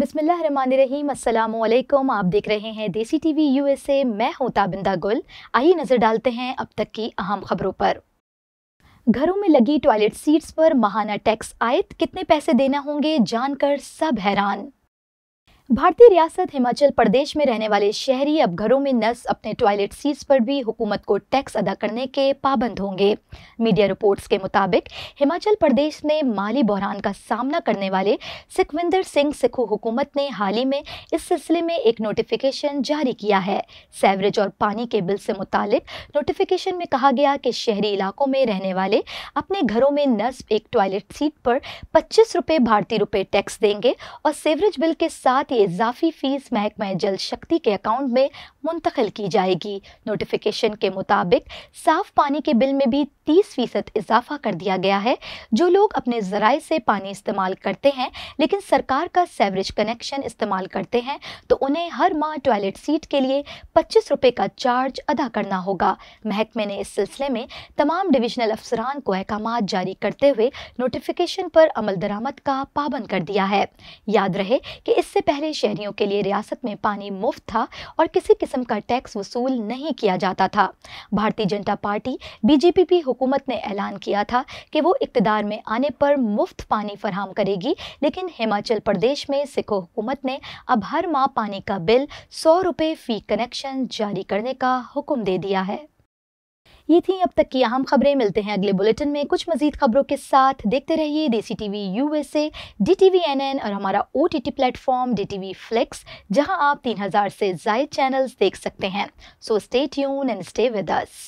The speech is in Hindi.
बिसमीम अल्लाम आप देख रहे हैं देसी टीवी यूएसए मैं हूं ताबिंदा गुल आइए नज़र डालते हैं अब तक की अहम खबरों पर घरों में लगी टॉयलेट सीट्स पर महाना टैक्स आयत कितने पैसे देना होंगे जानकर सब हैरान भारतीय रियासत हिमाचल प्रदेश में रहने वाले शहरी अब घरों में नस अपने टॉयलेट सीट्स पर भी हुकूमत को टैक्स अदा करने के पाबंद होंगे मीडिया रिपोर्ट्स के मुताबिक हिमाचल प्रदेश में माली बहरान का सामना करने वाले सुखविंदर सिंह सिखू हुकूमत ने हाल ही में इस सिलसिले में एक नोटिफिकेशन जारी किया है सैवरेज और पानी के बिल से मुतालिक नोटिफिकेशन में कहा गया कि शहरी इलाकों में रहने वाले अपने घरों में नस एक टॉयलेट सीट पर पच्चीस रुपये भारतीय रुपये टैक्स देंगे और सेवरेज बिल के साथ इजाफी फीस महकमा जल शक्ति के अकाउंट में मुंतकिल की जाएगी नोटिफिकेशन के मुताबिक साफ पानी के बिल में भी तीस फीसद इजाफा कर दिया गया है जो लोग अपने ज़राए से पानी इस्तेमाल करते हैं लेकिन सरकार का सेवरेज कनेक्शन इस्तेमाल करते हैं तो उन्हें हर माह टॉयलेट सीट के लिए पच्चीस रुपये का चार्ज अदा करना होगा महकमे ने इस सिलसिले में तमाम डिविजनल अफसरान को अहकाम जारी करते हुए नोटिफिकेशन पर अमल दरामद का पाबंद कर दिया है याद रहे कि इससे पहले से शहरियों के लिए रियासत में पानी मुफ्त था और किसी किस्म का टैक्स वसूल नहीं किया जाता था भारतीय जनता पार्टी बीजेपी की हुकूमत ने ऐलान किया था कि वो इकतदार में आने पर मुफ्त पानी फराहम करेगी लेकिन हिमाचल प्रदेश में सिखो हुकूमत ने अब हर माह पानी का बिल सौ रुपये फ़ी कनेक्शन जारी करने का हुक्म दे दिया है ये थी अब तक की अहम खबरें मिलते हैं अगले बुलेटिन में कुछ मजीद खबरों के साथ देखते रहिए Desi TV USA D T V N N और हमारा O T T platform D T V flix जहाँ आप तीन हजार से जायद चैनल्स देख सकते हैं so stay tune and stay with us